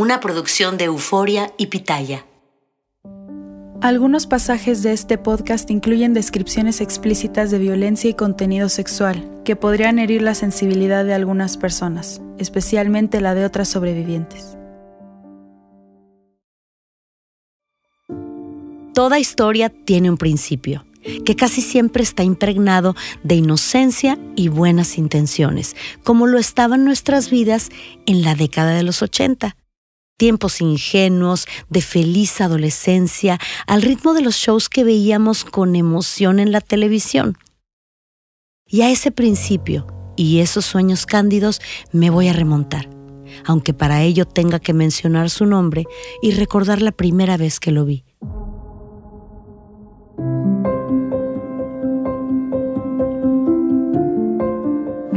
una producción de Euforia y Pitaya. Algunos pasajes de este podcast incluyen descripciones explícitas de violencia y contenido sexual que podrían herir la sensibilidad de algunas personas, especialmente la de otras sobrevivientes. Toda historia tiene un principio, que casi siempre está impregnado de inocencia y buenas intenciones, como lo estaban nuestras vidas en la década de los 80 tiempos ingenuos, de feliz adolescencia, al ritmo de los shows que veíamos con emoción en la televisión. Y a ese principio y esos sueños cándidos me voy a remontar, aunque para ello tenga que mencionar su nombre y recordar la primera vez que lo vi.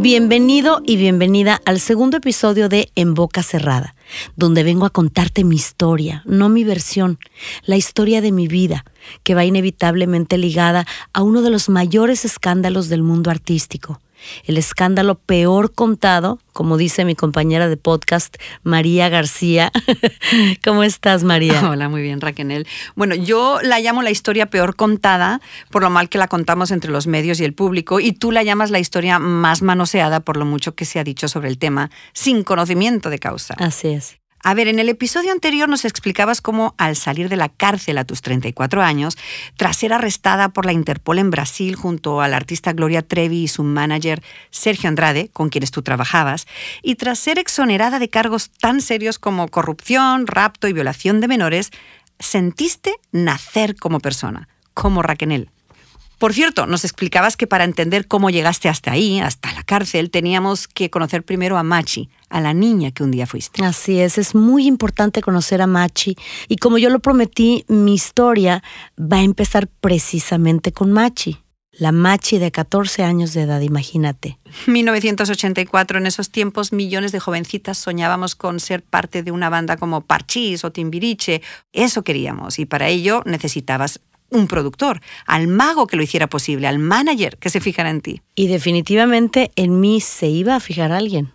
Bienvenido y bienvenida al segundo episodio de En Boca Cerrada, donde vengo a contarte mi historia, no mi versión, la historia de mi vida, que va inevitablemente ligada a uno de los mayores escándalos del mundo artístico, el escándalo peor contado, como dice mi compañera de podcast, María García. ¿Cómo estás, María? Hola, muy bien, Raquel. Bueno, yo la llamo la historia peor contada, por lo mal que la contamos entre los medios y el público, y tú la llamas la historia más manoseada por lo mucho que se ha dicho sobre el tema, sin conocimiento de causa. Así es. A ver, en el episodio anterior nos explicabas cómo al salir de la cárcel a tus 34 años, tras ser arrestada por la Interpol en Brasil junto a la artista Gloria Trevi y su manager Sergio Andrade, con quienes tú trabajabas, y tras ser exonerada de cargos tan serios como corrupción, rapto y violación de menores, sentiste nacer como persona, como Raquenel. Por cierto, nos explicabas que para entender cómo llegaste hasta ahí, hasta la cárcel, teníamos que conocer primero a Machi, a la niña que un día fuiste. Así es, es muy importante conocer a Machi y como yo lo prometí, mi historia va a empezar precisamente con Machi. La Machi de 14 años de edad, imagínate. 1984, en esos tiempos millones de jovencitas soñábamos con ser parte de una banda como Parchís o Timbiriche. Eso queríamos y para ello necesitabas un productor, al mago que lo hiciera posible, al manager que se fijara en ti. Y definitivamente en mí se iba a fijar alguien.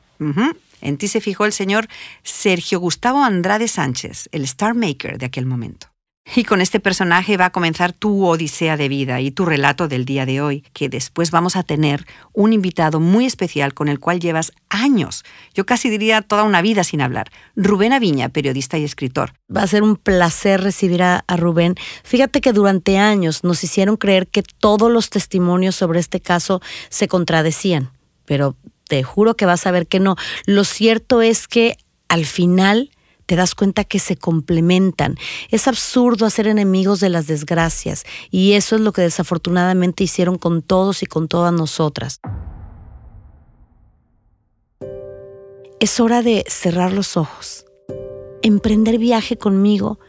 En ti se fijó el señor Sergio Gustavo Andrade Sánchez, el star maker de aquel momento. Y con este personaje va a comenzar tu odisea de vida y tu relato del día de hoy, que después vamos a tener un invitado muy especial con el cual llevas años, yo casi diría toda una vida sin hablar, Rubén Aviña, periodista y escritor. Va a ser un placer recibir a, a Rubén. Fíjate que durante años nos hicieron creer que todos los testimonios sobre este caso se contradecían, pero te juro que vas a ver que no. Lo cierto es que al final te das cuenta que se complementan. Es absurdo hacer enemigos de las desgracias y eso es lo que desafortunadamente hicieron con todos y con todas nosotras. Es hora de cerrar los ojos, emprender viaje conmigo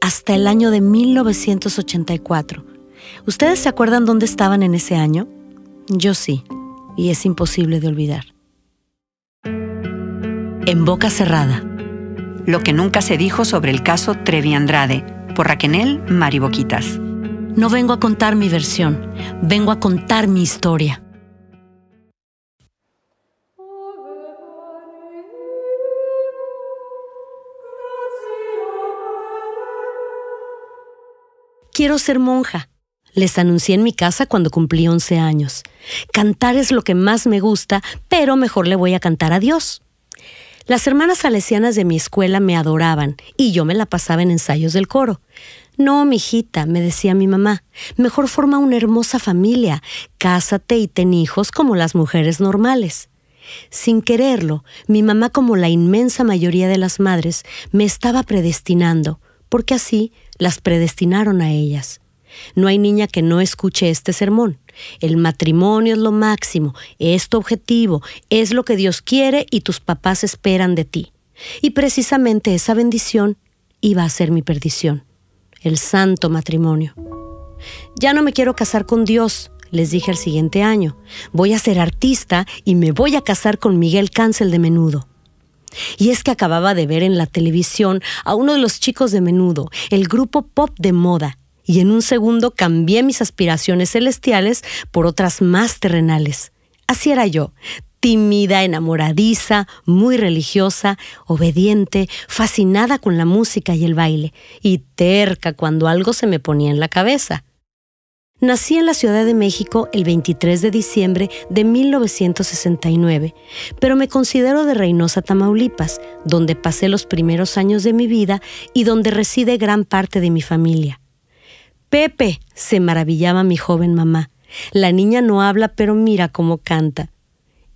hasta el año de 1984. ¿Ustedes se acuerdan dónde estaban en ese año? Yo sí, y es imposible de olvidar. En boca cerrada. Lo que nunca se dijo sobre el caso Trevi Andrade, por Raquenel Mariboquitas. No vengo a contar mi versión, vengo a contar mi historia. Quiero ser monja. Les anuncié en mi casa cuando cumplí 11 años. Cantar es lo que más me gusta, pero mejor le voy a cantar a Dios. Las hermanas salesianas de mi escuela me adoraban y yo me la pasaba en ensayos del coro. No, mijita, me decía mi mamá, mejor forma una hermosa familia, cásate y ten hijos como las mujeres normales. Sin quererlo, mi mamá, como la inmensa mayoría de las madres, me estaba predestinando, porque así las predestinaron a ellas. No hay niña que no escuche este sermón el matrimonio es lo máximo, es tu objetivo, es lo que Dios quiere y tus papás esperan de ti. Y precisamente esa bendición iba a ser mi perdición, el santo matrimonio. Ya no me quiero casar con Dios, les dije al siguiente año. Voy a ser artista y me voy a casar con Miguel Cáncel de menudo. Y es que acababa de ver en la televisión a uno de los chicos de menudo, el grupo pop de moda, y en un segundo cambié mis aspiraciones celestiales por otras más terrenales. Así era yo, tímida, enamoradiza, muy religiosa, obediente, fascinada con la música y el baile, y terca cuando algo se me ponía en la cabeza. Nací en la Ciudad de México el 23 de diciembre de 1969, pero me considero de Reynosa, Tamaulipas, donde pasé los primeros años de mi vida y donde reside gran parte de mi familia. Pepe, se maravillaba mi joven mamá. La niña no habla, pero mira cómo canta.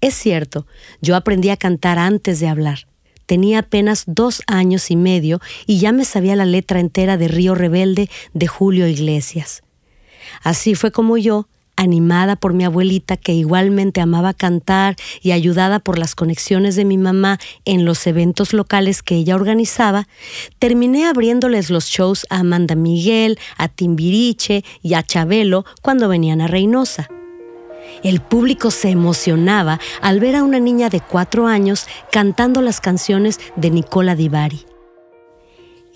Es cierto, yo aprendí a cantar antes de hablar. Tenía apenas dos años y medio y ya me sabía la letra entera de Río Rebelde de Julio Iglesias. Así fue como yo, animada por mi abuelita que igualmente amaba cantar y ayudada por las conexiones de mi mamá en los eventos locales que ella organizaba, terminé abriéndoles los shows a Amanda Miguel, a Timbiriche y a Chabelo cuando venían a Reynosa. El público se emocionaba al ver a una niña de cuatro años cantando las canciones de Nicola Divari.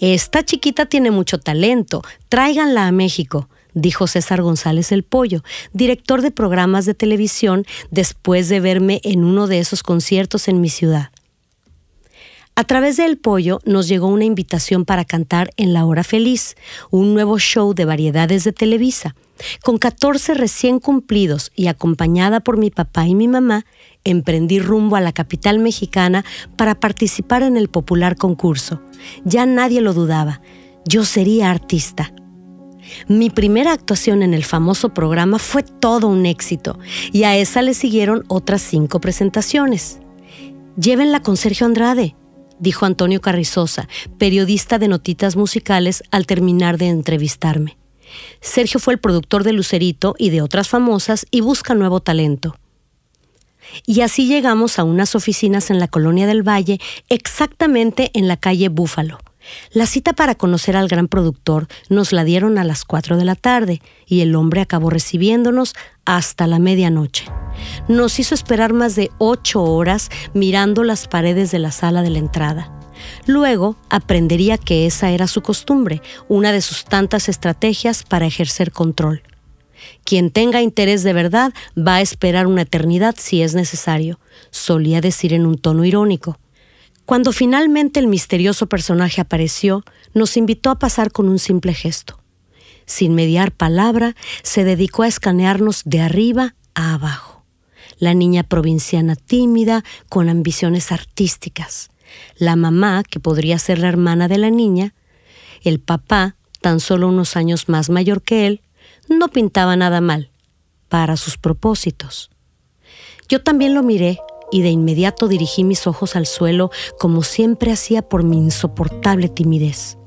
Esta chiquita tiene mucho talento, tráiganla a México, dijo César González el Pollo, director de programas de televisión, después de verme en uno de esos conciertos en mi ciudad. A través del pollo nos llegó una invitación para cantar en La Hora Feliz, un nuevo show de variedades de Televisa. Con 14 recién cumplidos y acompañada por mi papá y mi mamá, emprendí rumbo a la capital mexicana para participar en el popular concurso. Ya nadie lo dudaba, yo sería artista. Mi primera actuación en el famoso programa fue todo un éxito y a esa le siguieron otras cinco presentaciones. Llévenla con Sergio Andrade, dijo Antonio Carrizosa, periodista de Notitas Musicales, al terminar de entrevistarme. Sergio fue el productor de Lucerito y de otras famosas y busca nuevo talento. Y así llegamos a unas oficinas en la Colonia del Valle, exactamente en la calle Búfalo. La cita para conocer al gran productor nos la dieron a las 4 de la tarde y el hombre acabó recibiéndonos hasta la medianoche. Nos hizo esperar más de 8 horas mirando las paredes de la sala de la entrada. Luego aprendería que esa era su costumbre, una de sus tantas estrategias para ejercer control. Quien tenga interés de verdad va a esperar una eternidad si es necesario, solía decir en un tono irónico. Cuando finalmente el misterioso personaje apareció, nos invitó a pasar con un simple gesto. Sin mediar palabra, se dedicó a escanearnos de arriba a abajo. La niña provinciana tímida, con ambiciones artísticas. La mamá, que podría ser la hermana de la niña. El papá, tan solo unos años más mayor que él, no pintaba nada mal, para sus propósitos. Yo también lo miré y de inmediato dirigí mis ojos al suelo como siempre hacía por mi insoportable timidez.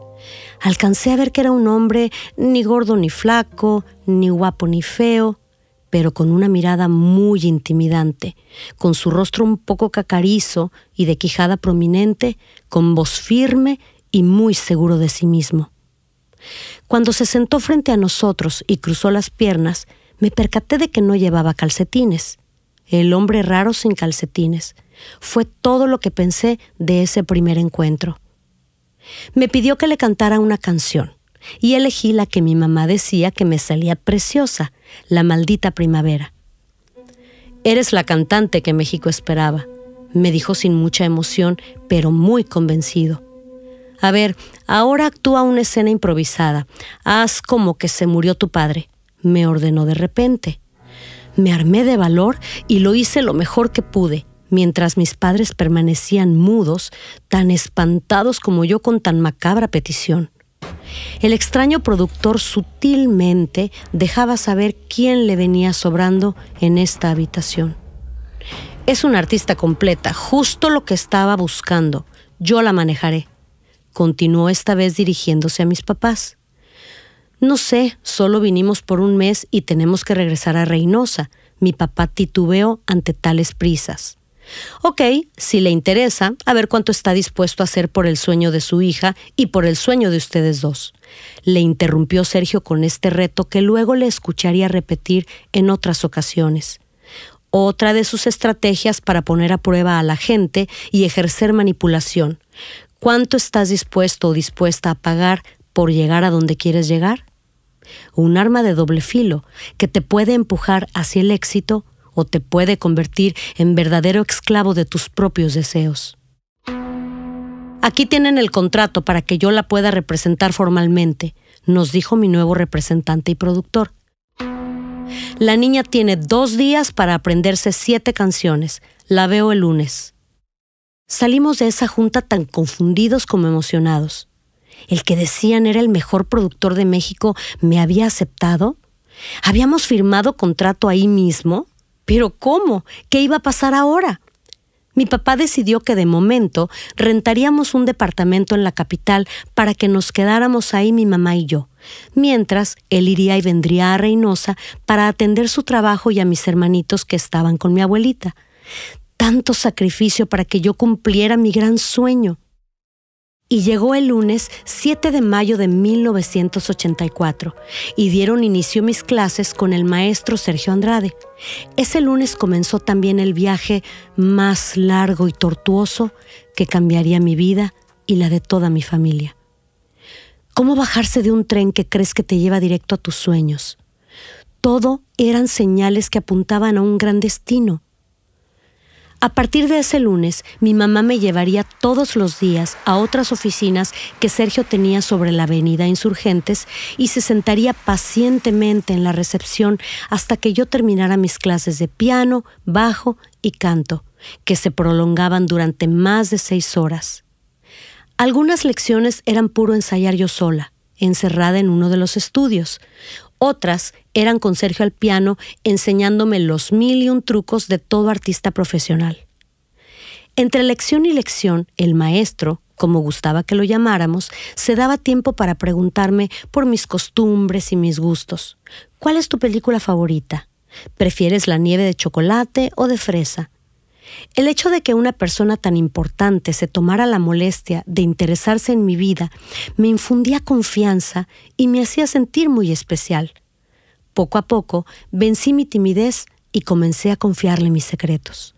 Alcancé a ver que era un hombre ni gordo ni flaco, ni guapo ni feo, pero con una mirada muy intimidante, con su rostro un poco cacarizo y de quijada prominente, con voz firme y muy seguro de sí mismo. Cuando se sentó frente a nosotros y cruzó las piernas, me percaté de que no llevaba calcetines el hombre raro sin calcetines. Fue todo lo que pensé de ese primer encuentro. Me pidió que le cantara una canción y elegí la que mi mamá decía que me salía preciosa, La maldita primavera. Eres la cantante que México esperaba, me dijo sin mucha emoción, pero muy convencido. A ver, ahora actúa una escena improvisada. Haz como que se murió tu padre, me ordenó de repente me armé de valor y lo hice lo mejor que pude, mientras mis padres permanecían mudos, tan espantados como yo con tan macabra petición. El extraño productor sutilmente dejaba saber quién le venía sobrando en esta habitación. Es una artista completa, justo lo que estaba buscando. Yo la manejaré. Continuó esta vez dirigiéndose a mis papás. No sé, solo vinimos por un mes y tenemos que regresar a Reynosa. Mi papá titubeó ante tales prisas. Ok, si le interesa, a ver cuánto está dispuesto a hacer por el sueño de su hija y por el sueño de ustedes dos. Le interrumpió Sergio con este reto que luego le escucharía repetir en otras ocasiones. Otra de sus estrategias para poner a prueba a la gente y ejercer manipulación. ¿Cuánto estás dispuesto o dispuesta a pagar por llegar a donde quieres llegar? Un arma de doble filo que te puede empujar hacia el éxito o te puede convertir en verdadero esclavo de tus propios deseos. Aquí tienen el contrato para que yo la pueda representar formalmente, nos dijo mi nuevo representante y productor. La niña tiene dos días para aprenderse siete canciones. La veo el lunes. Salimos de esa junta tan confundidos como emocionados el que decían era el mejor productor de México, me había aceptado? ¿Habíamos firmado contrato ahí mismo? ¿Pero cómo? ¿Qué iba a pasar ahora? Mi papá decidió que de momento rentaríamos un departamento en la capital para que nos quedáramos ahí mi mamá y yo, mientras él iría y vendría a Reynosa para atender su trabajo y a mis hermanitos que estaban con mi abuelita. Tanto sacrificio para que yo cumpliera mi gran sueño y llegó el lunes 7 de mayo de 1984 y dieron inicio mis clases con el maestro Sergio Andrade. Ese lunes comenzó también el viaje más largo y tortuoso que cambiaría mi vida y la de toda mi familia. ¿Cómo bajarse de un tren que crees que te lleva directo a tus sueños? Todo eran señales que apuntaban a un gran destino a partir de ese lunes, mi mamá me llevaría todos los días a otras oficinas que Sergio tenía sobre la avenida Insurgentes y se sentaría pacientemente en la recepción hasta que yo terminara mis clases de piano, bajo y canto, que se prolongaban durante más de seis horas. Algunas lecciones eran puro ensayar yo sola, encerrada en uno de los estudios. Otras eran con Sergio al piano enseñándome los mil y un trucos de todo artista profesional. Entre lección y lección, el maestro, como gustaba que lo llamáramos, se daba tiempo para preguntarme por mis costumbres y mis gustos. ¿Cuál es tu película favorita? ¿Prefieres la nieve de chocolate o de fresa? El hecho de que una persona tan importante se tomara la molestia de interesarse en mi vida me infundía confianza y me hacía sentir muy especial. Poco a poco vencí mi timidez y comencé a confiarle mis secretos.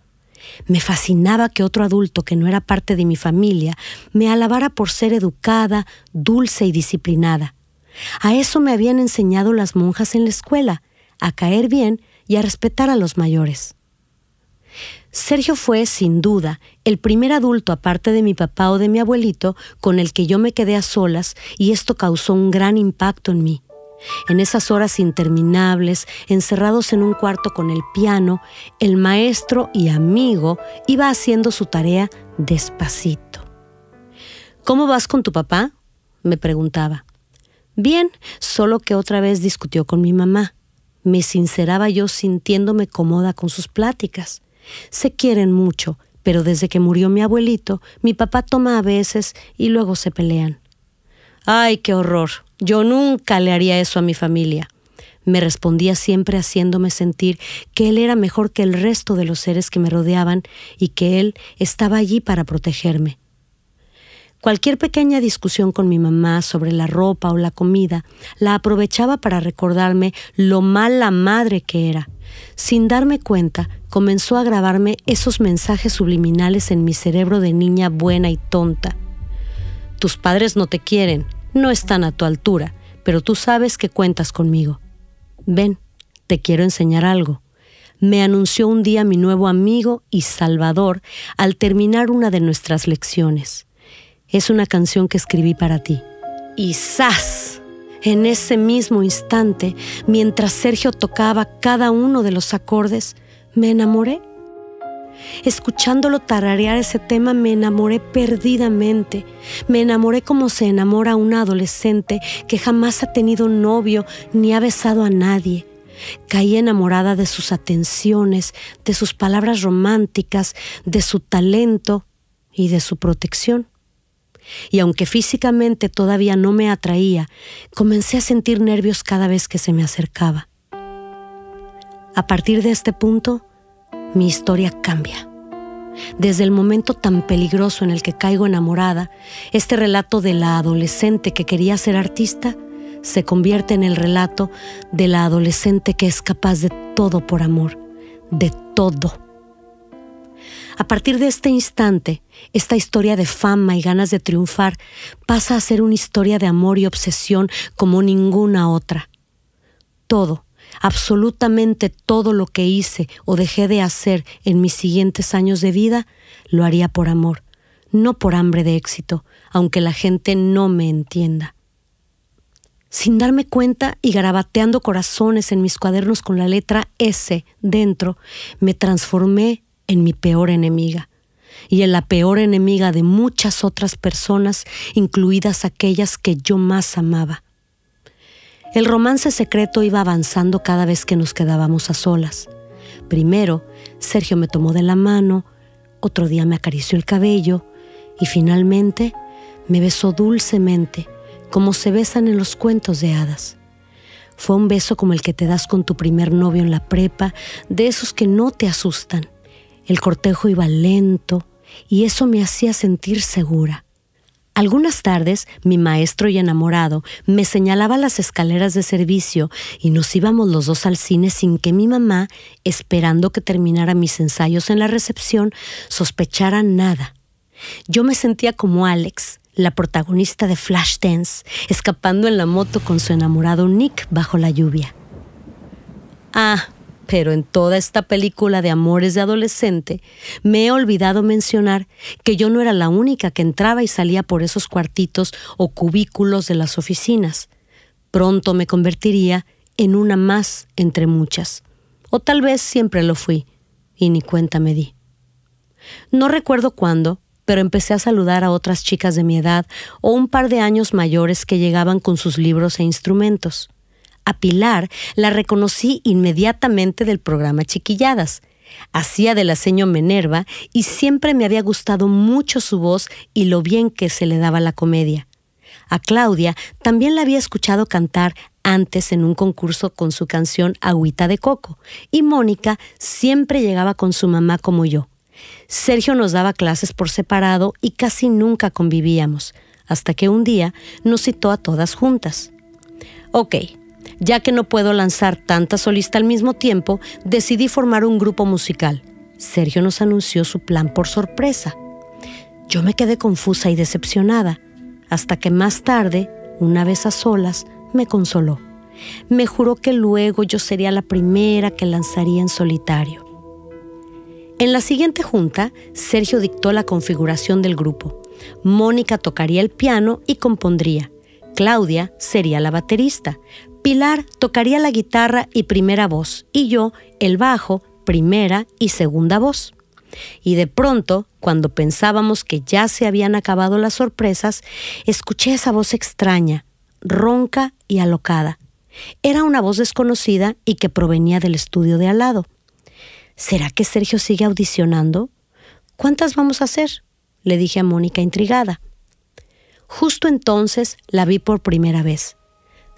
Me fascinaba que otro adulto que no era parte de mi familia me alabara por ser educada, dulce y disciplinada. A eso me habían enseñado las monjas en la escuela, a caer bien y a respetar a los mayores. Sergio fue, sin duda, el primer adulto, aparte de mi papá o de mi abuelito, con el que yo me quedé a solas y esto causó un gran impacto en mí. En esas horas interminables, encerrados en un cuarto con el piano, el maestro y amigo iba haciendo su tarea despacito. ¿Cómo vas con tu papá? me preguntaba. Bien, solo que otra vez discutió con mi mamá. Me sinceraba yo sintiéndome cómoda con sus pláticas. Se quieren mucho, pero desde que murió mi abuelito, mi papá toma a veces y luego se pelean. ¡Ay, qué horror! Yo nunca le haría eso a mi familia. Me respondía siempre haciéndome sentir que él era mejor que el resto de los seres que me rodeaban y que él estaba allí para protegerme. Cualquier pequeña discusión con mi mamá sobre la ropa o la comida la aprovechaba para recordarme lo mala madre que era. Sin darme cuenta, comenzó a grabarme esos mensajes subliminales en mi cerebro de niña buena y tonta. Tus padres no te quieren, no están a tu altura, pero tú sabes que cuentas conmigo. Ven, te quiero enseñar algo. Me anunció un día mi nuevo amigo y salvador al terminar una de nuestras lecciones. Es una canción que escribí para ti. Y En ese mismo instante, mientras Sergio tocaba cada uno de los acordes, me enamoré. Escuchándolo tararear ese tema me enamoré perdidamente. Me enamoré como se enamora un adolescente que jamás ha tenido novio ni ha besado a nadie. Caí enamorada de sus atenciones, de sus palabras románticas, de su talento y de su protección. Y aunque físicamente todavía no me atraía, comencé a sentir nervios cada vez que se me acercaba. A partir de este punto, mi historia cambia. Desde el momento tan peligroso en el que caigo enamorada, este relato de la adolescente que quería ser artista se convierte en el relato de la adolescente que es capaz de todo por amor, de todo. A partir de este instante, esta historia de fama y ganas de triunfar pasa a ser una historia de amor y obsesión como ninguna otra. Todo, absolutamente todo lo que hice o dejé de hacer en mis siguientes años de vida, lo haría por amor, no por hambre de éxito, aunque la gente no me entienda. Sin darme cuenta y garabateando corazones en mis cuadernos con la letra S dentro, me transformé en mi peor enemiga y en la peor enemiga de muchas otras personas, incluidas aquellas que yo más amaba. El romance secreto iba avanzando cada vez que nos quedábamos a solas. Primero, Sergio me tomó de la mano, otro día me acarició el cabello y finalmente me besó dulcemente, como se besan en los cuentos de hadas. Fue un beso como el que te das con tu primer novio en la prepa, de esos que no te asustan. El cortejo iba lento y eso me hacía sentir segura. Algunas tardes mi maestro y enamorado me señalaba las escaleras de servicio y nos íbamos los dos al cine sin que mi mamá, esperando que terminara mis ensayos en la recepción, sospechara nada. Yo me sentía como Alex, la protagonista de Flashdance, escapando en la moto con su enamorado Nick bajo la lluvia. Ah, pero en toda esta película de amores de adolescente me he olvidado mencionar que yo no era la única que entraba y salía por esos cuartitos o cubículos de las oficinas. Pronto me convertiría en una más entre muchas. O tal vez siempre lo fui, y ni cuenta me di. No recuerdo cuándo, pero empecé a saludar a otras chicas de mi edad o un par de años mayores que llegaban con sus libros e instrumentos a Pilar la reconocí inmediatamente del programa Chiquilladas. Hacía del aceño Menerva y siempre me había gustado mucho su voz y lo bien que se le daba la comedia. A Claudia también la había escuchado cantar antes en un concurso con su canción Agüita de Coco, y Mónica siempre llegaba con su mamá como yo. Sergio nos daba clases por separado y casi nunca convivíamos, hasta que un día nos citó a todas juntas. Ok, ya que no puedo lanzar tanta solista al mismo tiempo, decidí formar un grupo musical. Sergio nos anunció su plan por sorpresa. Yo me quedé confusa y decepcionada, hasta que más tarde, una vez a solas, me consoló. Me juró que luego yo sería la primera que lanzaría en solitario. En la siguiente junta, Sergio dictó la configuración del grupo. Mónica tocaría el piano y compondría. Claudia sería la baterista. Pilar tocaría la guitarra y primera voz y yo el bajo, primera y segunda voz. Y de pronto, cuando pensábamos que ya se habían acabado las sorpresas, escuché esa voz extraña, ronca y alocada. Era una voz desconocida y que provenía del estudio de al lado. ¿Será que Sergio sigue audicionando? ¿Cuántas vamos a hacer? le dije a Mónica intrigada. Justo entonces la vi por primera vez.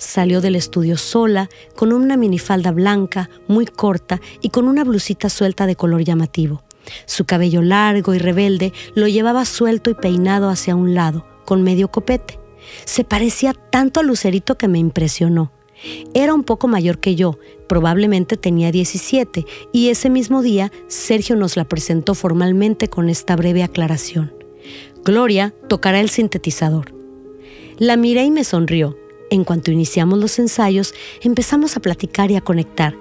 Salió del estudio sola, con una minifalda blanca, muy corta y con una blusita suelta de color llamativo. Su cabello largo y rebelde lo llevaba suelto y peinado hacia un lado, con medio copete. Se parecía tanto a Lucerito que me impresionó. Era un poco mayor que yo, probablemente tenía 17, y ese mismo día Sergio nos la presentó formalmente con esta breve aclaración. Gloria tocará el sintetizador. La miré y me sonrió, en cuanto iniciamos los ensayos, empezamos a platicar y a conectar.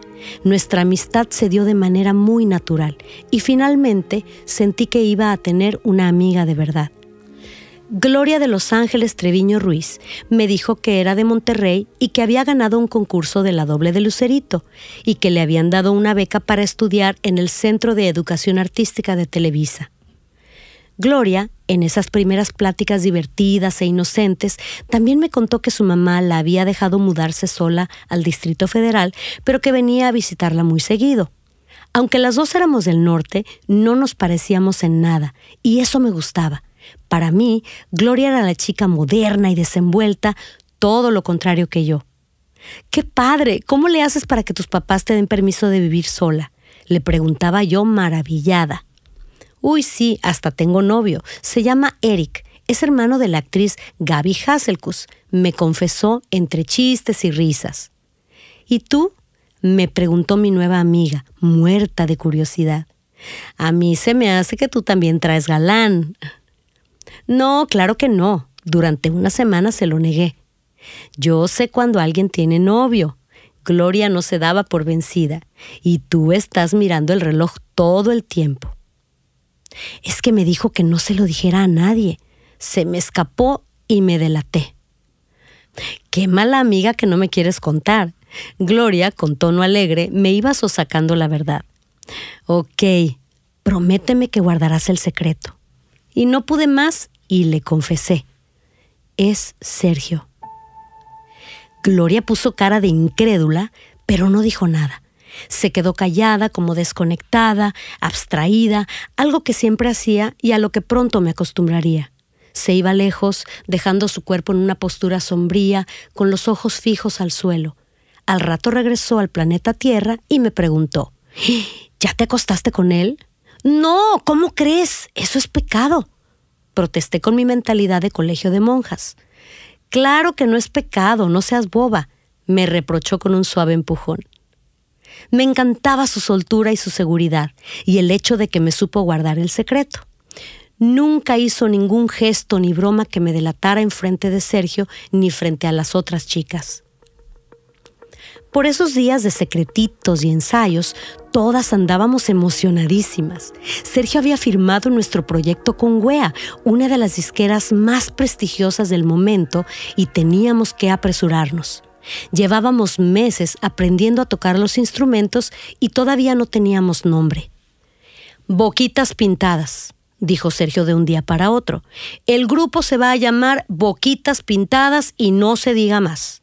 Nuestra amistad se dio de manera muy natural y finalmente sentí que iba a tener una amiga de verdad. Gloria de Los Ángeles Treviño Ruiz me dijo que era de Monterrey y que había ganado un concurso de la doble de Lucerito y que le habían dado una beca para estudiar en el Centro de Educación Artística de Televisa. Gloria, en esas primeras pláticas divertidas e inocentes, también me contó que su mamá la había dejado mudarse sola al Distrito Federal, pero que venía a visitarla muy seguido. Aunque las dos éramos del norte, no nos parecíamos en nada, y eso me gustaba. Para mí, Gloria era la chica moderna y desenvuelta, todo lo contrario que yo. ¡Qué padre! ¿Cómo le haces para que tus papás te den permiso de vivir sola? Le preguntaba yo maravillada. Uy, sí, hasta tengo novio. Se llama Eric. Es hermano de la actriz Gaby Hasselkus. Me confesó entre chistes y risas. ¿Y tú? me preguntó mi nueva amiga, muerta de curiosidad. A mí se me hace que tú también traes galán. No, claro que no. Durante una semana se lo negué. Yo sé cuando alguien tiene novio. Gloria no se daba por vencida, y tú estás mirando el reloj todo el tiempo. Es que me dijo que no se lo dijera a nadie. Se me escapó y me delaté. Qué mala amiga que no me quieres contar. Gloria, con tono alegre, me iba sosacando la verdad. Ok, prométeme que guardarás el secreto. Y no pude más y le confesé. Es Sergio. Gloria puso cara de incrédula, pero no dijo nada. Se quedó callada, como desconectada, abstraída, algo que siempre hacía y a lo que pronto me acostumbraría. Se iba lejos, dejando su cuerpo en una postura sombría, con los ojos fijos al suelo. Al rato regresó al planeta Tierra y me preguntó, ¿ya te acostaste con él? No, ¿cómo crees? Eso es pecado. Protesté con mi mentalidad de colegio de monjas. Claro que no es pecado, no seas boba, me reprochó con un suave empujón. Me encantaba su soltura y su seguridad, y el hecho de que me supo guardar el secreto. Nunca hizo ningún gesto ni broma que me delatara en frente de Sergio ni frente a las otras chicas. Por esos días de secretitos y ensayos, todas andábamos emocionadísimas. Sergio había firmado nuestro proyecto con Wea, una de las disqueras más prestigiosas del momento, y teníamos que apresurarnos. Llevábamos meses aprendiendo a tocar los instrumentos y todavía no teníamos nombre. Boquitas Pintadas, dijo Sergio de un día para otro. El grupo se va a llamar Boquitas Pintadas y no se diga más.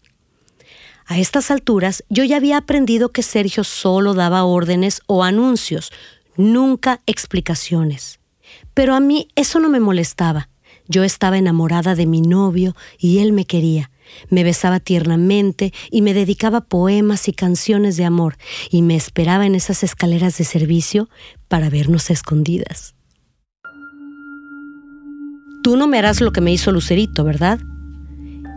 A estas alturas yo ya había aprendido que Sergio solo daba órdenes o anuncios, nunca explicaciones. Pero a mí eso no me molestaba. Yo estaba enamorada de mi novio y él me quería me besaba tiernamente y me dedicaba poemas y canciones de amor y me esperaba en esas escaleras de servicio para vernos escondidas. Tú no me harás lo que me hizo Lucerito, ¿verdad?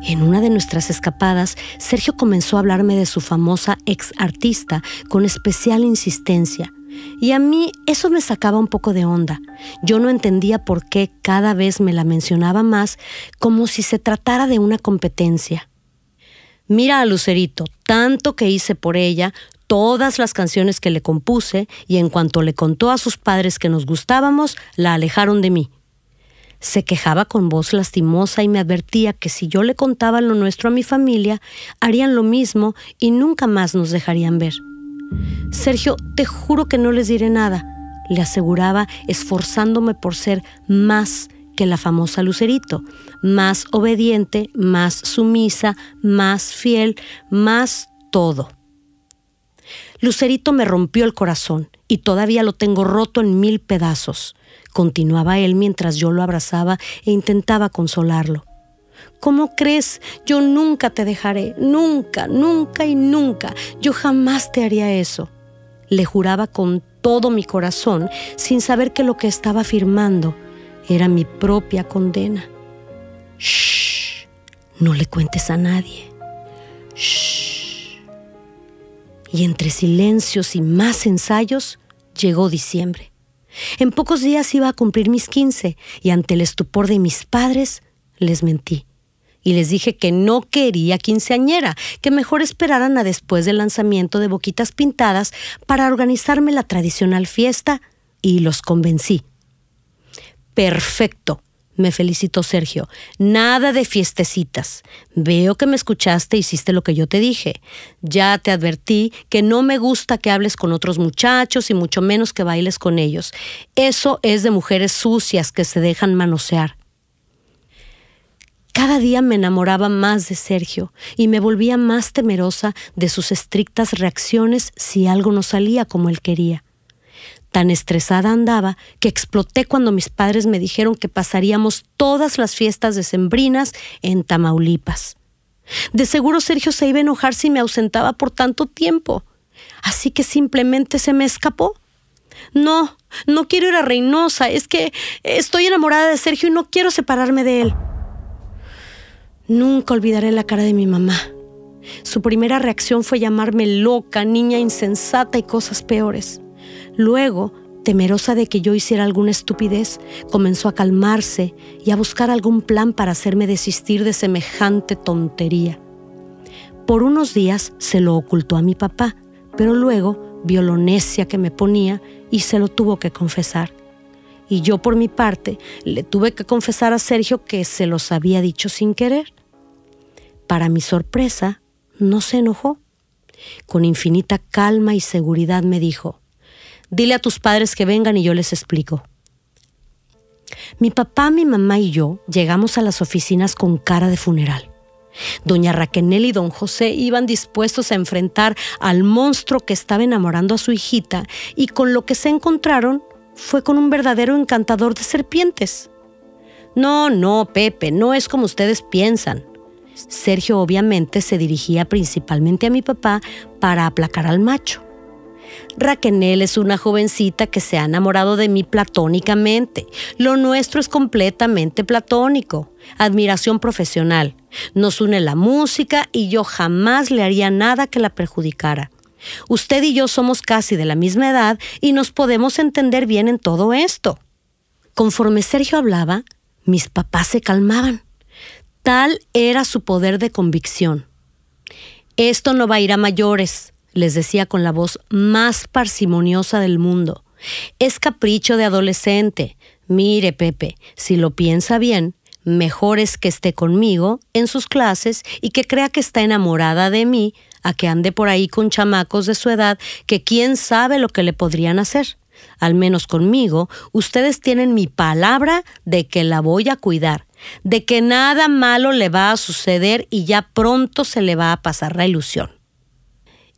En una de nuestras escapadas, Sergio comenzó a hablarme de su famosa ex artista con especial insistencia, y a mí eso me sacaba un poco de onda. Yo no entendía por qué cada vez me la mencionaba más como si se tratara de una competencia. Mira a Lucerito, tanto que hice por ella, todas las canciones que le compuse y en cuanto le contó a sus padres que nos gustábamos, la alejaron de mí. Se quejaba con voz lastimosa y me advertía que si yo le contaba lo nuestro a mi familia, harían lo mismo y nunca más nos dejarían ver. Sergio, te juro que no les diré nada, le aseguraba, esforzándome por ser más que la famosa Lucerito, más obediente, más sumisa, más fiel, más todo. Lucerito me rompió el corazón y todavía lo tengo roto en mil pedazos, continuaba él mientras yo lo abrazaba e intentaba consolarlo. ¿Cómo crees? Yo nunca te dejaré, nunca, nunca y nunca. Yo jamás te haría eso. Le juraba con todo mi corazón, sin saber que lo que estaba firmando era mi propia condena. Shh, no le cuentes a nadie. Shh. Y entre silencios y más ensayos, llegó diciembre. En pocos días iba a cumplir mis 15 y ante el estupor de mis padres, les mentí y les dije que no quería quinceañera, que mejor esperaran a después del lanzamiento de Boquitas Pintadas para organizarme la tradicional fiesta y los convencí. Perfecto, me felicitó Sergio. Nada de fiestecitas. Veo que me escuchaste e hiciste lo que yo te dije. Ya te advertí que no me gusta que hables con otros muchachos y mucho menos que bailes con ellos. Eso es de mujeres sucias que se dejan manosear. Cada día me enamoraba más de Sergio y me volvía más temerosa de sus estrictas reacciones si algo no salía como él quería. Tan estresada andaba que exploté cuando mis padres me dijeron que pasaríamos todas las fiestas decembrinas en Tamaulipas. De seguro Sergio se iba a enojar si me ausentaba por tanto tiempo. Así que simplemente se me escapó. No, no quiero ir a Reynosa, es que estoy enamorada de Sergio y no quiero separarme de él. Nunca olvidaré la cara de mi mamá. Su primera reacción fue llamarme loca, niña insensata y cosas peores. Luego, temerosa de que yo hiciera alguna estupidez, comenzó a calmarse y a buscar algún plan para hacerme desistir de semejante tontería. Por unos días se lo ocultó a mi papá, pero luego vio lo necia que me ponía y se lo tuvo que confesar. Y yo por mi parte le tuve que confesar a Sergio que se los había dicho sin querer. Para mi sorpresa, no se enojó. Con infinita calma y seguridad me dijo, dile a tus padres que vengan y yo les explico. Mi papá, mi mamá y yo llegamos a las oficinas con cara de funeral. Doña Raquenel y don José iban dispuestos a enfrentar al monstruo que estaba enamorando a su hijita y con lo que se encontraron fue con un verdadero encantador de serpientes. No, no, Pepe, no es como ustedes piensan, Sergio obviamente se dirigía principalmente a mi papá para aplacar al macho. Raquenel es una jovencita que se ha enamorado de mí platónicamente. Lo nuestro es completamente platónico. Admiración profesional. Nos une la música y yo jamás le haría nada que la perjudicara. Usted y yo somos casi de la misma edad y nos podemos entender bien en todo esto. Conforme Sergio hablaba, mis papás se calmaban. Tal era su poder de convicción. Esto no va a ir a mayores, les decía con la voz más parsimoniosa del mundo. Es capricho de adolescente. Mire, Pepe, si lo piensa bien, mejor es que esté conmigo en sus clases y que crea que está enamorada de mí a que ande por ahí con chamacos de su edad que quién sabe lo que le podrían hacer. Al menos conmigo, ustedes tienen mi palabra de que la voy a cuidar de que nada malo le va a suceder y ya pronto se le va a pasar la ilusión.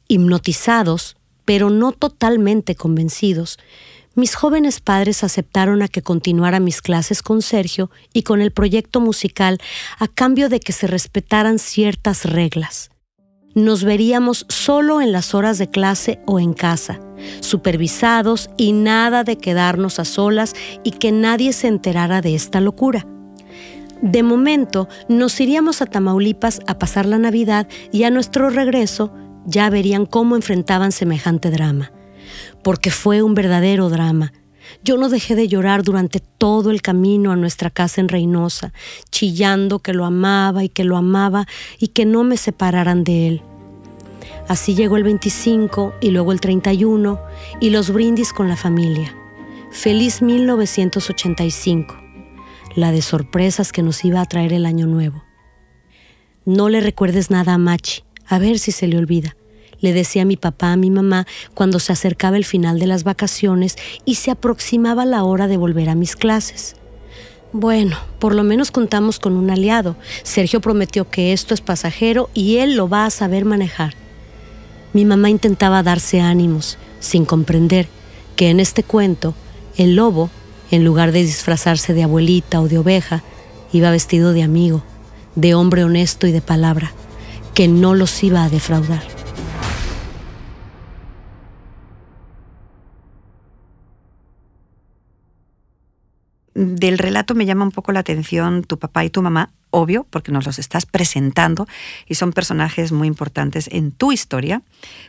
Hipnotizados, pero no totalmente convencidos, mis jóvenes padres aceptaron a que continuara mis clases con Sergio y con el proyecto musical a cambio de que se respetaran ciertas reglas. Nos veríamos solo en las horas de clase o en casa, supervisados y nada de quedarnos a solas y que nadie se enterara de esta locura. De momento, nos iríamos a Tamaulipas a pasar la Navidad y a nuestro regreso ya verían cómo enfrentaban semejante drama. Porque fue un verdadero drama. Yo no dejé de llorar durante todo el camino a nuestra casa en Reynosa, chillando que lo amaba y que lo amaba y que no me separaran de él. Así llegó el 25 y luego el 31 y los brindis con la familia. Feliz 1985 la de sorpresas que nos iba a traer el año nuevo. No le recuerdes nada a Machi, a ver si se le olvida, le decía mi papá a mi mamá cuando se acercaba el final de las vacaciones y se aproximaba la hora de volver a mis clases. Bueno, por lo menos contamos con un aliado. Sergio prometió que esto es pasajero y él lo va a saber manejar. Mi mamá intentaba darse ánimos, sin comprender que en este cuento el lobo en lugar de disfrazarse de abuelita o de oveja, iba vestido de amigo, de hombre honesto y de palabra, que no los iba a defraudar. Del relato me llama un poco la atención tu papá y tu mamá, obvio, porque nos los estás presentando y son personajes muy importantes en tu historia.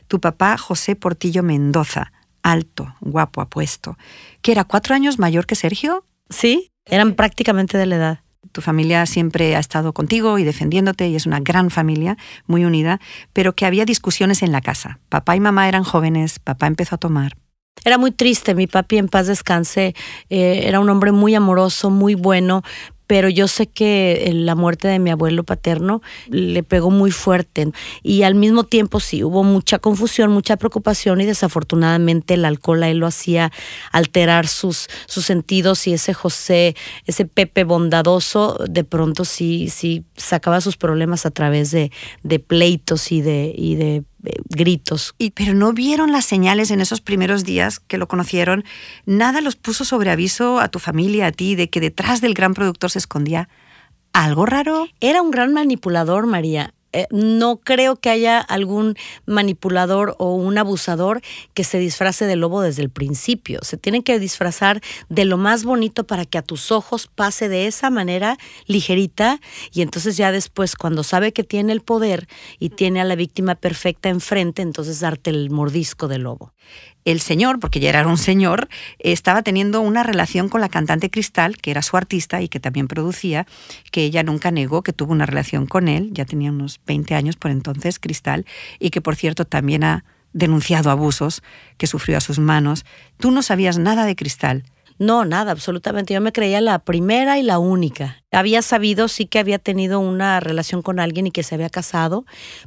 Tu papá, José Portillo Mendoza, alto, guapo, apuesto, que era cuatro años mayor que Sergio. Sí, eran prácticamente de la edad. Tu familia siempre ha estado contigo y defendiéndote y es una gran familia, muy unida, pero que había discusiones en la casa. Papá y mamá eran jóvenes, papá empezó a tomar, era muy triste, mi papi en paz descanse, eh, era un hombre muy amoroso, muy bueno, pero yo sé que eh, la muerte de mi abuelo paterno le pegó muy fuerte y al mismo tiempo sí hubo mucha confusión, mucha preocupación y desafortunadamente el alcohol a él lo hacía alterar sus, sus sentidos y ese José, ese Pepe bondadoso de pronto sí, sí sacaba sus problemas a través de, de pleitos y de, y de eh, gritos. Y, pero no vieron las señales en esos primeros días que lo conocieron. Nada los puso sobre aviso a tu familia, a ti, de que detrás del gran productor se escondía algo raro. Era un gran manipulador, María. Eh, no creo que haya algún manipulador o un abusador que se disfrace de lobo desde el principio. Se tienen que disfrazar de lo más bonito para que a tus ojos pase de esa manera ligerita y entonces ya después cuando sabe que tiene el poder y tiene a la víctima perfecta enfrente, entonces darte el mordisco de lobo el señor, porque ya era un señor, estaba teniendo una relación con la cantante Cristal, que era su artista y que también producía, que ella nunca negó que tuvo una relación con él, ya tenía unos 20 años por entonces Cristal, y que por cierto también ha denunciado abusos que sufrió a sus manos. Tú no sabías nada de Cristal, no, nada, absolutamente. Yo me creía la primera y la única. Había sabido, sí que había tenido una relación con alguien y que se había casado,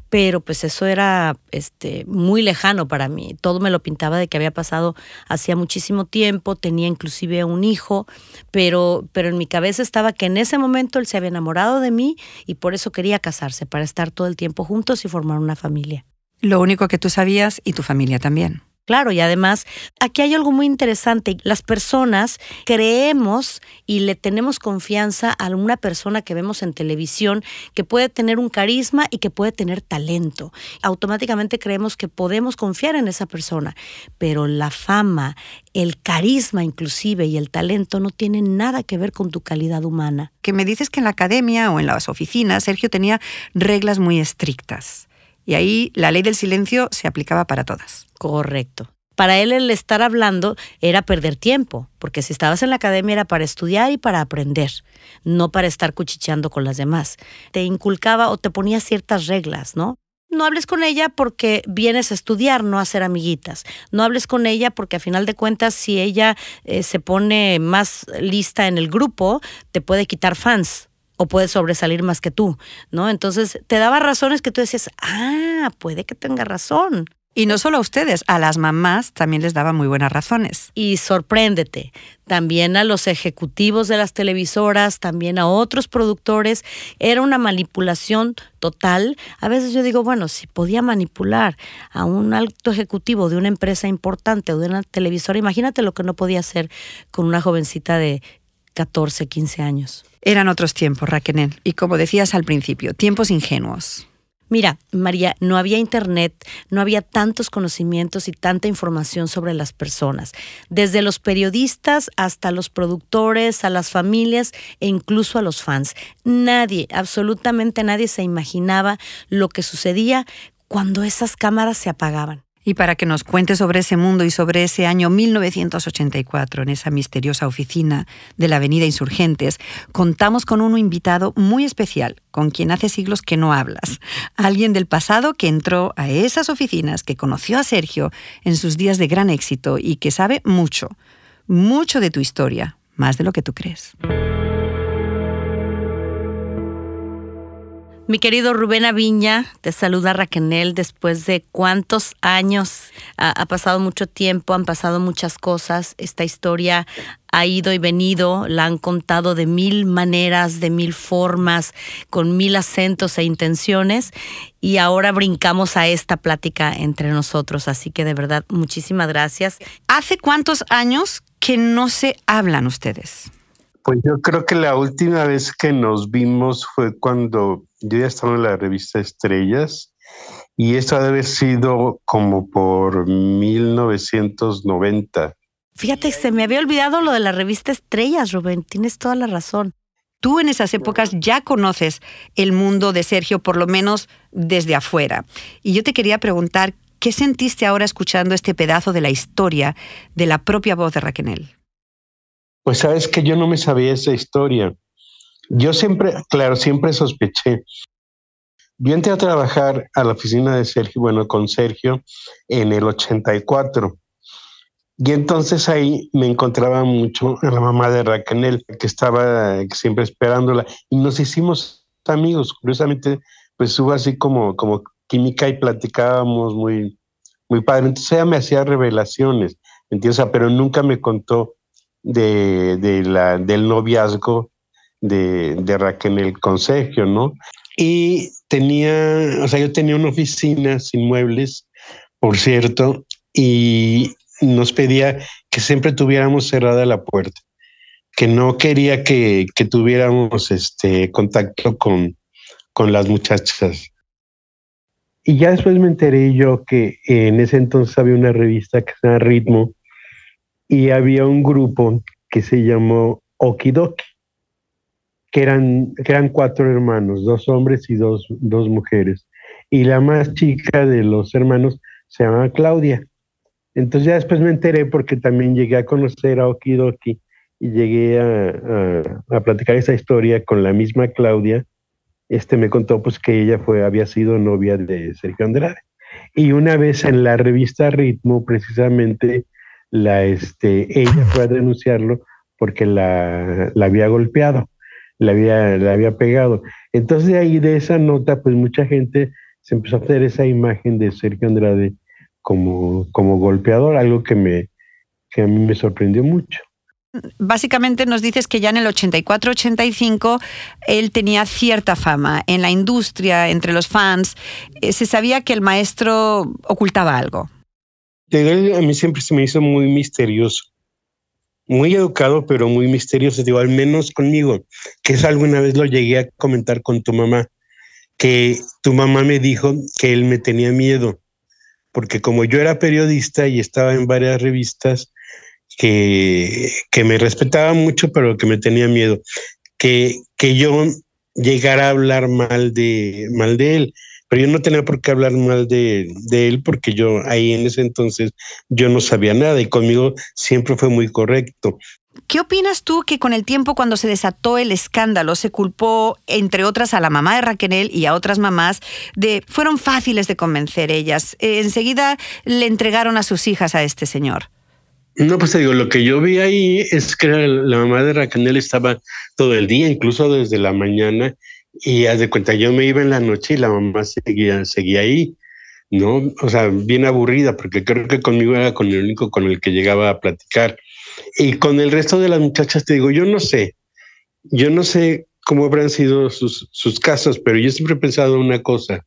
pero pues eso era este, muy lejano para mí. Todo me lo pintaba de que había pasado hacía muchísimo tiempo, tenía inclusive un hijo, pero, pero en mi cabeza estaba que en ese momento él se había enamorado de mí y por eso quería casarse, para estar todo el tiempo juntos y formar una familia. Lo único que tú sabías y tu familia también. Claro, y además aquí hay algo muy interesante. Las personas creemos y le tenemos confianza a una persona que vemos en televisión que puede tener un carisma y que puede tener talento. Automáticamente creemos que podemos confiar en esa persona, pero la fama, el carisma inclusive y el talento no tienen nada que ver con tu calidad humana. Que me dices que en la academia o en las oficinas, Sergio tenía reglas muy estrictas. Y ahí la ley del silencio se aplicaba para todas. Correcto. Para él el estar hablando era perder tiempo, porque si estabas en la academia era para estudiar y para aprender, no para estar cuchicheando con las demás. Te inculcaba o te ponía ciertas reglas, ¿no? No hables con ella porque vienes a estudiar, no a ser amiguitas. No hables con ella porque a final de cuentas si ella eh, se pone más lista en el grupo, te puede quitar fans o puede sobresalir más que tú, ¿no? Entonces te daba razones que tú decías, ah, puede que tenga razón. Y no solo a ustedes, a las mamás también les daba muy buenas razones. Y sorpréndete, también a los ejecutivos de las televisoras, también a otros productores, era una manipulación total. A veces yo digo, bueno, si podía manipular a un alto ejecutivo de una empresa importante o de una televisora, imagínate lo que no podía hacer con una jovencita de 14, 15 años. Eran otros tiempos, Raquenel, y como decías al principio, tiempos ingenuos. Mira, María, no había internet, no había tantos conocimientos y tanta información sobre las personas, desde los periodistas hasta los productores, a las familias e incluso a los fans. Nadie, absolutamente nadie se imaginaba lo que sucedía cuando esas cámaras se apagaban y para que nos cuente sobre ese mundo y sobre ese año 1984 en esa misteriosa oficina de la Avenida Insurgentes, contamos con un invitado muy especial, con quien hace siglos que no hablas, alguien del pasado que entró a esas oficinas, que conoció a Sergio en sus días de gran éxito y que sabe mucho, mucho de tu historia, más de lo que tú crees. Mi querido Rubén Aviña, te saluda Raquenel después de cuántos años, ah, ha, pasado mucho tiempo, han pasado muchas cosas, esta historia ha ido y venido, la han contado de mil maneras, de mil formas, con mil acentos e intenciones y ahora brincamos a esta plática entre nosotros, así que de verdad muchísimas gracias. ¿Hace cuántos años que no se hablan ustedes? Pues yo creo que la última vez que nos vimos fue cuando yo ya estaba en la revista Estrellas y esto debe haber sido como por 1990. Fíjate, se me había olvidado lo de la revista Estrellas, Rubén, tienes toda la razón. Tú en esas épocas ya conoces el mundo de Sergio, por lo menos desde afuera. Y yo te quería preguntar, ¿qué sentiste ahora escuchando este pedazo de la historia de la propia voz de Raquel? Pues sabes que yo no me sabía esa historia. Yo siempre, claro, siempre sospeché. Yo entré a trabajar a la oficina de Sergio, bueno, con Sergio, en el 84. Y entonces ahí me encontraba mucho a la mamá de Raquel, que estaba eh, siempre esperándola. Y nos hicimos amigos. Curiosamente, pues hubo así como, como química y platicábamos muy, muy padre. Entonces ella me hacía revelaciones, ¿entiendes? pero nunca me contó de, de la, del noviazgo de, de Raquel el Consejo ¿no? Y tenía, o sea, yo tenía una oficina sin muebles, por cierto, y nos pedía que siempre tuviéramos cerrada la puerta, que no quería que, tuviéramos este contacto con, con las muchachas. Y ya después me enteré yo que eh, en ese entonces había una revista que se llama Ritmo y había un grupo que se llamó Okidoki que eran, eran cuatro hermanos, dos hombres y dos, mujeres. Y la más chica de los hermanos se llamaba Claudia. Entonces ya después me enteré porque también llegué a conocer a Okidoki y llegué a, platicar esa historia con la misma Claudia. Este me contó pues que ella fue, había sido novia de Sergio Andrade. Y una vez en la revista Ritmo, precisamente, la, este, ella fue a denunciarlo porque la había golpeado le había, le había pegado. Entonces de ahí de esa nota, pues mucha gente se empezó a hacer esa imagen de Sergio Andrade como, como golpeador, algo que, me, a mí me sorprendió mucho básicamente nos dices que ya en el 84-85 él tenía cierta fama en la industria, entre los fans. Eh, se sabía que el maestro ocultaba algo. a mí siempre se me hizo muy misterioso muy educado, pero muy misterioso, digo, al menos conmigo, que es alguna vez lo llegué a comentar con tu mamá, que tu mamá me dijo que él me tenía miedo, porque como yo era periodista y estaba en varias revistas, que, que me respetaba mucho, pero que me tenía miedo, que, que yo llegara a hablar mal de, mal de él. Pero yo no tenía por qué hablar mal de, él porque yo ahí en ese entonces yo no sabía nada y conmigo siempre fue muy correcto. ¿Qué opinas tú que con el tiempo cuando se desató el escándalo se culpó, entre otras, a la mamá de Raquel y a otras mamás de fueron fáciles de convencer ellas? Eh, enseguida le entregaron a sus hijas a este señor. No, pues te digo, lo que yo vi ahí es que la mamá de Raquel estaba todo el día, incluso desde la mañana, y haz de cuenta, yo me iba en la noche y la mamá seguía, seguía ahí, ¿no? O sea, bien aburrida, porque creo que conmigo era con el único con el que llegaba a platicar. Y con el resto de las muchachas te digo, yo no sé, yo no sé cómo habrán sido sus, sus casos, pero yo siempre he pensado una cosa,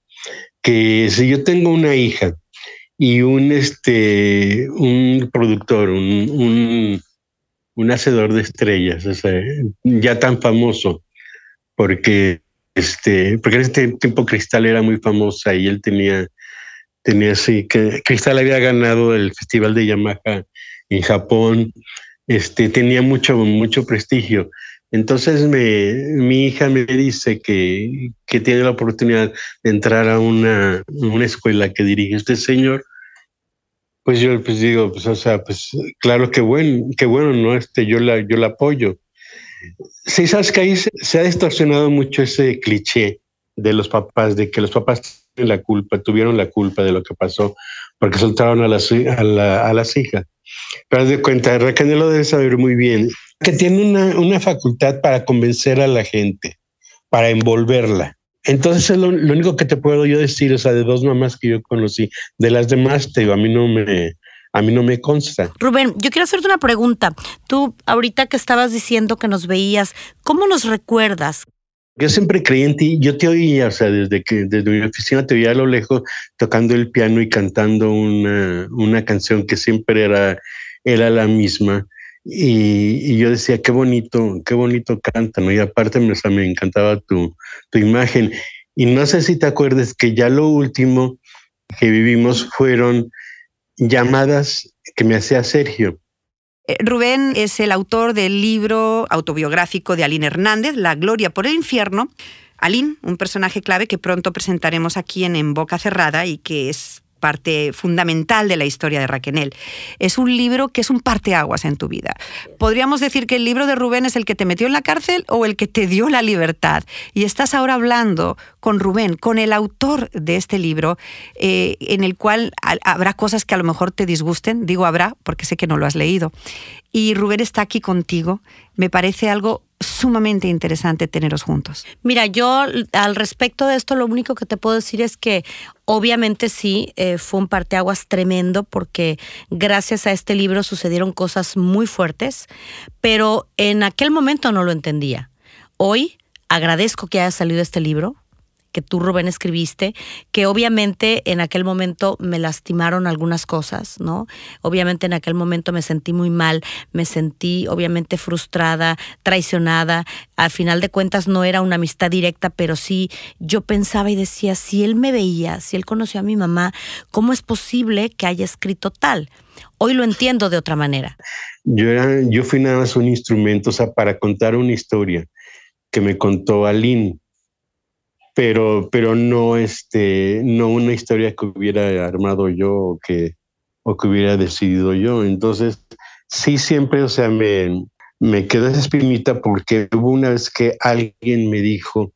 que si yo tengo una hija y un, este, un productor, un, un, un hacedor de estrellas, o sea, ya tan famoso, porque este, porque en este tiempo Cristal era muy famosa y él tenía, tenía así que Cristal había ganado el Festival de Yamaha en Japón, este, tenía mucho, mucho prestigio. Entonces me, mi hija me dice que, que, tiene la oportunidad de entrar a una, una escuela que dirige este señor. Pues yo pues digo, pues o sea, pues claro que bueno, que bueno, ¿no? Este, yo la, yo la apoyo. Sí, sabes que ahí se, ha distorsionado mucho ese cliché de los papás, de que los papás la culpa, tuvieron la culpa de lo que pasó, porque soltaron a las, hijas. Pero de cuenta, Raquel lo debe saber muy bien, que tiene una, facultad para convencer a la gente, para envolverla. Entonces, lo, lo, único que te puedo yo decir, o sea, de dos mamás que yo conocí, de las demás, te digo, a mí no me, a mí no me consta. Rubén, yo quiero hacerte una pregunta. Tú ahorita que estabas diciendo que nos veías, ¿cómo nos recuerdas? Yo siempre creí en ti, yo te oía, o sea, desde que desde mi oficina te oía a lo lejos tocando el piano y cantando una, canción que siempre era, era la misma. Y, yo decía, qué bonito, qué bonito canta, ¿no? Y aparte me, me encantaba tu, tu imagen. Y no sé si te acuerdes que ya lo último que vivimos fueron llamadas que me hacía Sergio. Eh, Rubén es el autor del libro autobiográfico de Aline Hernández, La Gloria por el Infierno. Aline, un personaje clave que pronto presentaremos aquí en En Boca Cerrada y que es parte fundamental de la historia de Raquenel. Es un libro que es un parteaguas en tu vida. Podríamos decir que el libro de Rubén es el que te metió en la cárcel o el que te dio la libertad. Y estás ahora hablando con Rubén, con el autor de este libro, eh, en el cual habrá cosas que a lo mejor te disgusten. Digo habrá porque sé que no lo has leído. Y Rubén está aquí contigo. Me parece algo sumamente interesante teneros juntos. Mira, yo al respecto de esto lo único que te puedo decir es que obviamente sí, eh, fue un parteaguas tremendo porque gracias a este libro sucedieron cosas muy fuertes, pero en aquel momento no lo entendía. Hoy agradezco que haya salido este libro, que tú, Rubén, escribiste, que obviamente en aquel momento me lastimaron algunas cosas, ¿no? Obviamente en aquel momento me sentí muy mal, me sentí obviamente frustrada, traicionada. Al final de cuentas no era una amistad directa, pero sí yo pensaba y decía, si él me veía, si él conoció a mi mamá, ¿cómo es posible que haya escrito tal? Hoy lo entiendo de otra manera. Yo, era, yo fui nada más un instrumento, o sea, para contar una historia que me contó Aline pero, pero no, este, no una historia que hubiera armado yo o que, o que hubiera decidido yo. Entonces, sí siempre, o sea, me, me quedó esa espinita porque hubo una vez que alguien me dijo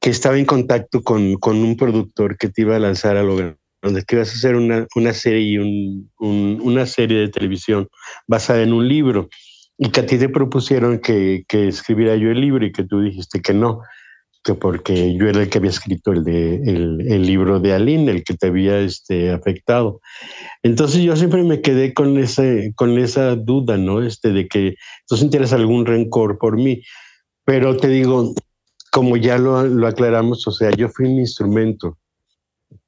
que estaba en contacto con, con un productor que te iba a lanzar a lo grande, que ibas a hacer una, una serie, un, una serie de televisión basada en un libro y que a ti te propusieron que, que escribiera yo el libro y que tú dijiste que no porque yo era el que había escrito el, de, el, libro de Aline, el que te había este, afectado. Entonces yo siempre me quedé con, ese, con esa duda, ¿no? Este, de que tú sintieras algún rencor por mí. Pero te digo, como ya lo, lo aclaramos, o sea, yo fui un instrumento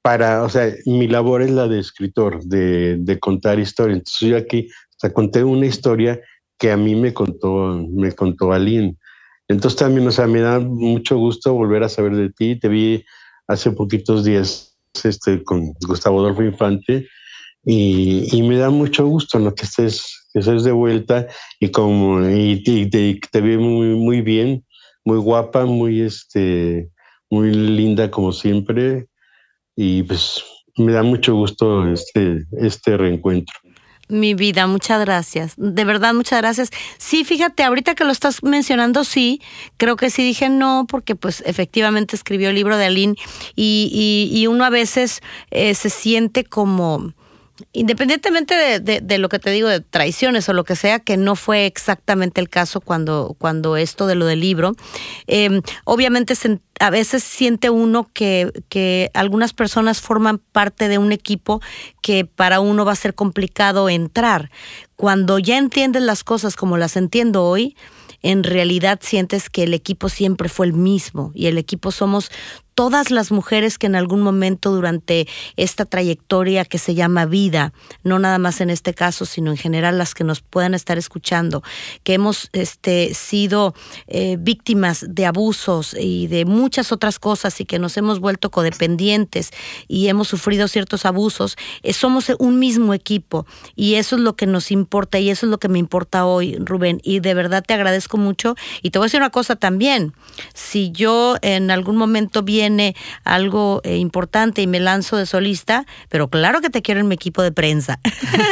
para, o sea, mi labor es la de escritor, de, de contar historias. Entonces yo aquí, o conté una historia que a mí me contó, me contó Aline. Entonces también, o sea, me da mucho gusto volver a saber de ti. Te vi hace poquitos días este, con Gustavo Adolfo Infante y, me da mucho gusto que, estés, que estés de vuelta y, como, te, te, vi muy, muy bien, muy guapa, muy, este, muy linda como siempre. Y pues me da mucho gusto este, este reencuentro. Mi vida, muchas gracias. De verdad, muchas gracias. Sí, fíjate, ahorita que lo estás mencionando, sí, creo que sí dije no, porque pues efectivamente escribió el libro de Aline y, y, uno a veces eh, se siente como independientemente de, lo que te digo de traiciones o lo que sea, que no fue exactamente el caso cuando, cuando esto de lo del libro, em, obviamente a veces siente uno que, que, algunas personas forman parte de un equipo que para uno va a ser complicado entrar. Cuando ya entiendes las cosas como las entiendo hoy, en realidad sientes que el equipo siempre fue el mismo y el equipo somos todas las mujeres que en algún momento durante esta trayectoria que se llama vida, no nada más en este caso, sino en general las que nos puedan estar escuchando, que hemos este, sido eh, víctimas de abusos y de muchas otras cosas y que nos hemos vuelto codependientes y hemos sufrido ciertos abusos, eh, somos un mismo equipo y eso es lo que nos importa y eso es lo que me importa hoy, Rubén. Y de verdad te agradezco mucho y te voy a decir una cosa también, si yo en algún momento bien algo eh, importante y me lanzo de solista, pero claro que te quiero en mi equipo de prensa.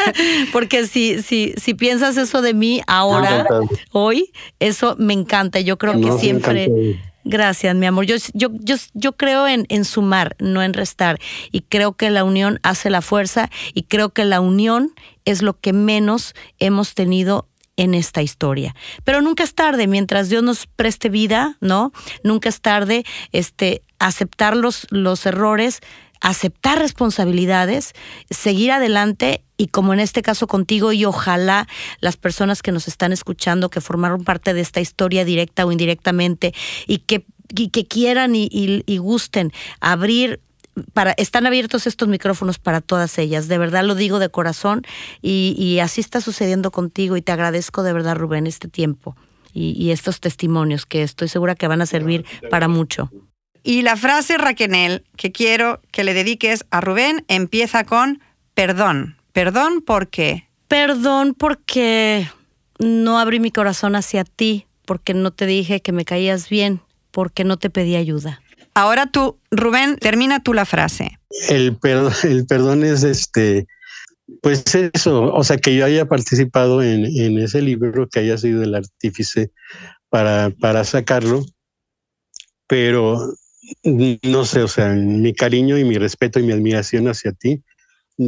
Porque si, si, si piensas eso de mí ahora, hoy, eso me encanta. Yo creo que siempre... Gracias, mi amor. Yo, yo, yo, yo creo en, en, sumar, no en restar. Y creo que la unión hace la fuerza y creo que la unión es lo que menos hemos tenido en esta historia. Pero nunca es tarde, mientras Dios nos preste vida, ¿no? Nunca es tarde, este, aceptar los, los errores, aceptar responsabilidades, seguir adelante y como en este caso contigo y ojalá las personas que nos están escuchando, que formaron parte de esta historia directa o indirectamente y que, y que quieran y, gusten abrir para, están abiertos estos micrófonos para todas ellas. De verdad lo digo de corazón y, así está sucediendo contigo y te agradezco de verdad, Rubén, este tiempo y estos testimonios que estoy segura que van a servir para mucho. Y la frase Raquenel que quiero que le dediques a Rubén empieza con perdón. ¿Perdón por qué? Perdón porque no abrí mi corazón hacia ti, porque no te dije que me caías bien, porque no te pedí ayuda. Ahora tú, Rubén, termina tú la frase. El perdón, es este, pues eso, o sea, que yo haya participado en, ese libro, que haya sido el artífice para sacarlo, pero no sé, o sea, mi cariño y mi respeto y mi admiración hacia ti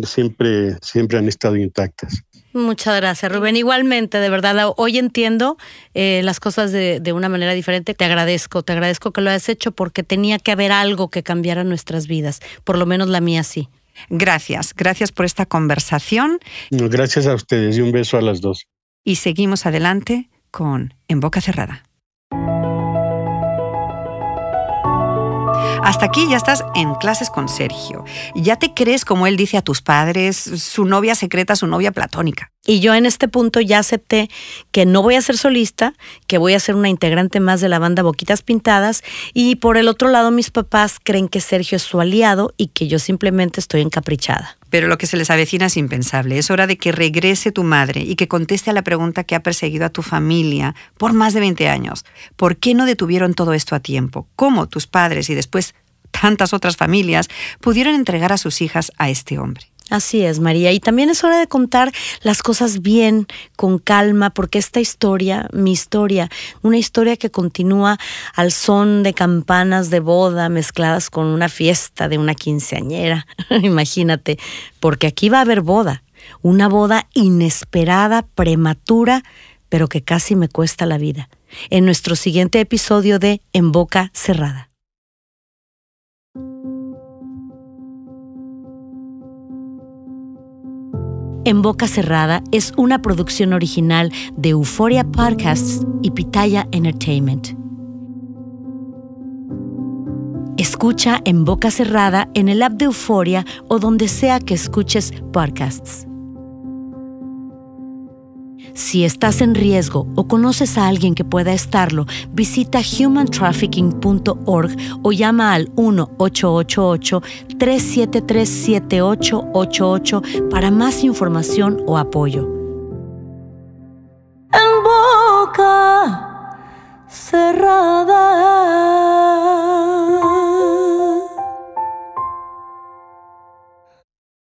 siempre, siempre han estado intactas. Muchas gracias, Rubén. Igualmente, de verdad, hoy entiendo eh, las cosas de, de, una manera diferente. Te agradezco, te agradezco que lo hayas hecho porque tenía que haber algo que cambiara nuestras vidas, por lo menos la mía sí. Gracias, gracias por esta conversación. Gracias a ustedes y un beso a las dos. Y seguimos adelante con En Boca Cerrada. Hasta aquí ya estás en clases con Sergio. Ya te crees, como él dice a tus padres, su novia secreta, su novia platónica. Y yo en este punto ya acepté que no voy a ser solista, que voy a ser una integrante más de la banda Boquitas Pintadas. Y por el otro lado, mis papás creen que Sergio es su aliado y que yo simplemente estoy encaprichada. Pero lo que se les avecina es impensable. Es hora de que regrese tu madre y que conteste a la pregunta que ha perseguido a tu familia por más de 20 años. ¿Por qué no detuvieron todo esto a tiempo? ¿Cómo tus padres y después tantas otras familias pudieron entregar a sus hijas a este hombre? Así es, María. Y también es hora de contar las cosas bien, con calma, porque esta historia, mi historia, una historia que continúa al son de campanas de boda mezcladas con una fiesta de una quinceañera, imagínate, porque aquí va a haber boda, una boda inesperada, prematura, pero que casi me cuesta la vida, en nuestro siguiente episodio de En Boca Cerrada. En Boca Cerrada es una producción original de Euphoria Podcasts y Pitaya Entertainment. Escucha en Boca Cerrada en el app de Euforia o donde sea que escuches podcasts. Si estás en riesgo o conoces a alguien que pueda estarlo, visita humantrafficking.org o llama al 1-888-373-7888 para más información o apoyo. En boca cerrada.